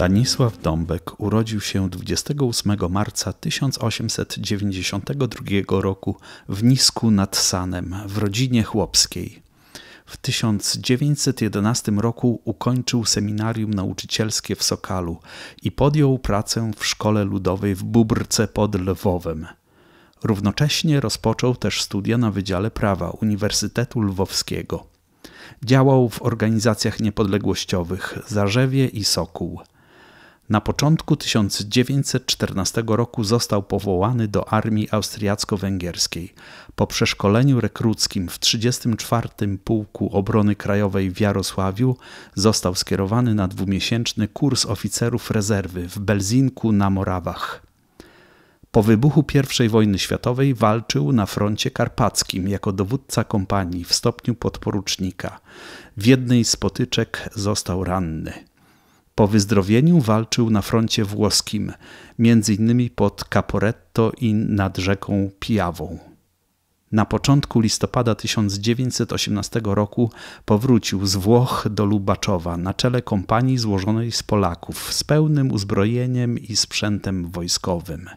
Stanisław Dąbek urodził się 28 marca 1892 roku w Nisku nad Sanem w rodzinie chłopskiej. W 1911 roku ukończył seminarium nauczycielskie w Sokalu i podjął pracę w szkole ludowej w Bubrce pod Lwowem. Równocześnie rozpoczął też studia na Wydziale Prawa Uniwersytetu Lwowskiego. Działał w organizacjach niepodległościowych Zarzewie i Sokół. Na początku 1914 roku został powołany do armii austriacko-węgierskiej. Po przeszkoleniu rekruckim w 34. Pułku Obrony Krajowej w Jarosławiu został skierowany na dwumiesięczny kurs oficerów rezerwy w Belzinku na Morawach. Po wybuchu I wojny światowej walczył na froncie karpackim jako dowódca kompanii w stopniu podporucznika. W jednej z potyczek został ranny. Po wyzdrowieniu walczył na froncie włoskim, między innymi pod Caporetto i nad rzeką Piawą. Na początku listopada 1918 roku powrócił z Włoch do Lubaczowa na czele kompanii złożonej z Polaków z pełnym uzbrojeniem i sprzętem wojskowym.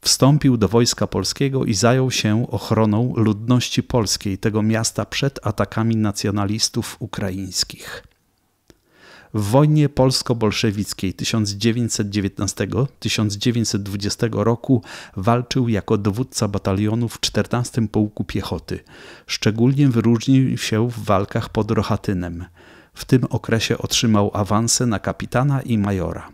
Wstąpił do wojska polskiego i zajął się ochroną ludności polskiej tego miasta przed atakami nacjonalistów ukraińskich. W wojnie polsko-bolszewickiej 1919-1920 roku walczył jako dowódca batalionu w 14 Pułku Piechoty. Szczególnie wyróżnił się w walkach pod Rochatynem. W tym okresie otrzymał awanse na kapitana i majora.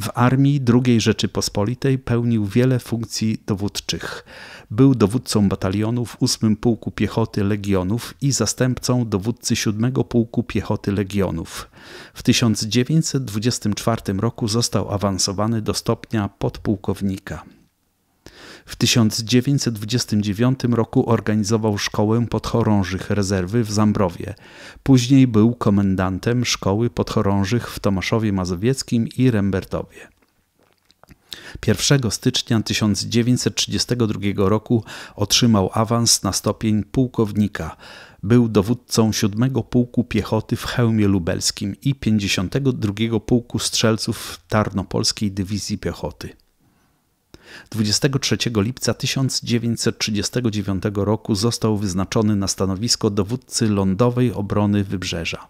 W armii II Rzeczypospolitej pełnił wiele funkcji dowódczych. Był dowódcą batalionu w 8 Pułku Piechoty Legionów i zastępcą dowódcy 7 Pułku Piechoty Legionów. W 1924 roku został awansowany do stopnia podpułkownika. W 1929 roku organizował szkołę podchorążych rezerwy w Zambrowie. Później był komendantem szkoły podchorążych w Tomaszowie Mazowieckim i Rembertowie. 1 stycznia 1932 roku otrzymał awans na stopień pułkownika. Był dowódcą 7 Pułku Piechoty w Chełmie Lubelskim i 52 Pułku Strzelców Tarnopolskiej Dywizji Piechoty. 23 lipca 1939 roku został wyznaczony na stanowisko dowódcy lądowej obrony wybrzeża.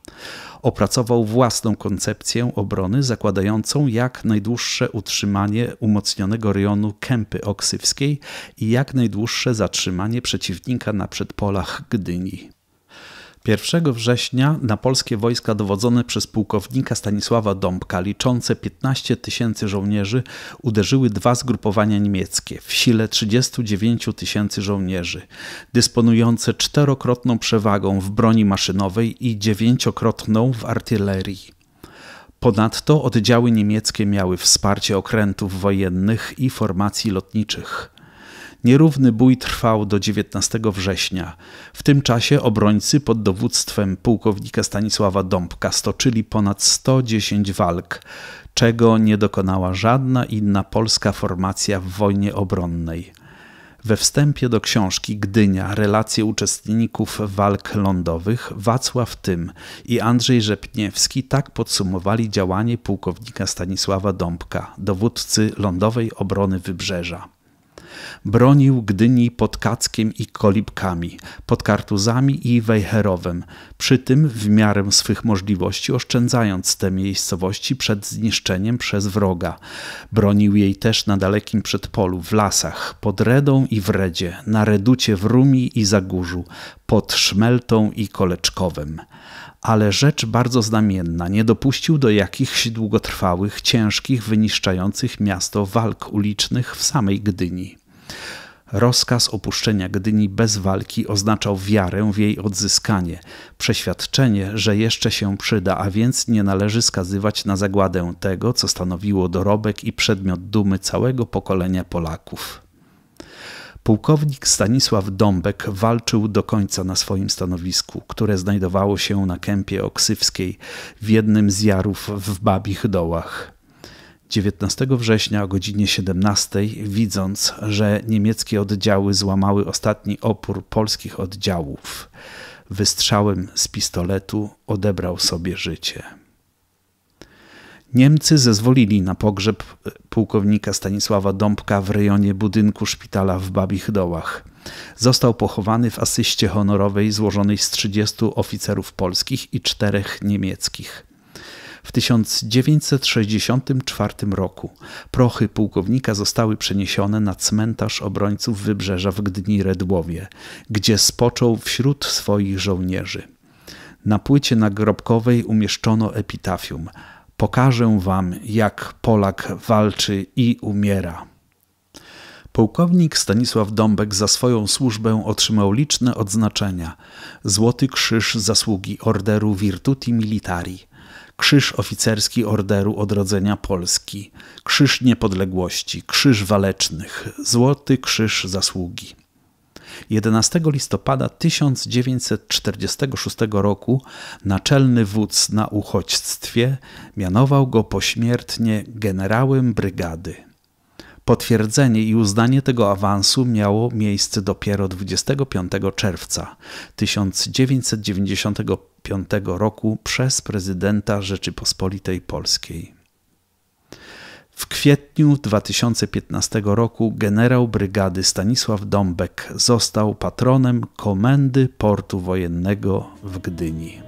Opracował własną koncepcję obrony zakładającą jak najdłuższe utrzymanie umocnionego rejonu Kępy Oksywskiej i jak najdłuższe zatrzymanie przeciwnika na przedpolach Gdyni. 1 września na polskie wojska dowodzone przez pułkownika Stanisława Dąbka, liczące 15 tysięcy żołnierzy, uderzyły dwa zgrupowania niemieckie w sile 39 tysięcy żołnierzy, dysponujące czterokrotną przewagą w broni maszynowej i dziewięciokrotną w artylerii. Ponadto oddziały niemieckie miały wsparcie okrętów wojennych i formacji lotniczych. Nierówny bój trwał do 19 września. W tym czasie obrońcy pod dowództwem pułkownika Stanisława Dąbka stoczyli ponad 110 walk, czego nie dokonała żadna inna polska formacja w wojnie obronnej. We wstępie do książki Gdynia relacje uczestników walk lądowych Wacław Tym i Andrzej Rzepniewski tak podsumowali działanie pułkownika Stanisława Dąbka, dowódcy lądowej obrony wybrzeża. Bronił Gdyni pod Kackiem i Kolibkami, pod Kartuzami i Wejherowem, przy tym w miarę swych możliwości oszczędzając te miejscowości przed zniszczeniem przez wroga. Bronił jej też na dalekim przedpolu, w lasach, pod Redą i w Redzie, na Reducie w Rumi i Zagórzu, pod Szmeltą i Koleczkowem ale rzecz bardzo znamienna, nie dopuścił do jakichś długotrwałych, ciężkich, wyniszczających miasto walk ulicznych w samej Gdyni. Rozkaz opuszczenia Gdyni bez walki oznaczał wiarę w jej odzyskanie, przeświadczenie, że jeszcze się przyda, a więc nie należy skazywać na zagładę tego, co stanowiło dorobek i przedmiot dumy całego pokolenia Polaków. Pułkownik Stanisław Dąbek walczył do końca na swoim stanowisku, które znajdowało się na kępie oksywskiej w jednym z jarów w Babich Dołach. 19 września o godzinie 17, widząc, że niemieckie oddziały złamały ostatni opór polskich oddziałów, wystrzałem z pistoletu odebrał sobie życie. Niemcy zezwolili na pogrzeb e, pułkownika Stanisława Dąbka w rejonie budynku szpitala w Babich Dołach. Został pochowany w asyście honorowej złożonej z 30 oficerów polskich i czterech niemieckich. W 1964 roku prochy pułkownika zostały przeniesione na cmentarz obrońców wybrzeża w Gdni redłowie gdzie spoczął wśród swoich żołnierzy. Na płycie nagrobkowej umieszczono epitafium. Pokażę wam, jak Polak walczy i umiera. Pułkownik Stanisław Dąbek za swoją służbę otrzymał liczne odznaczenia: Złoty Krzyż Zasługi Orderu Virtuti Militari, Krzyż Oficerski Orderu Odrodzenia Polski, Krzyż Niepodległości, Krzyż Walecznych, Złoty Krzyż Zasługi. 11 listopada 1946 roku naczelny wódz na uchodźstwie mianował go pośmiertnie generałem brygady. Potwierdzenie i uznanie tego awansu miało miejsce dopiero 25 czerwca 1995 roku przez prezydenta Rzeczypospolitej Polskiej. W kwietniu 2015 roku generał brygady Stanisław Dąbek został patronem Komendy Portu Wojennego w Gdyni.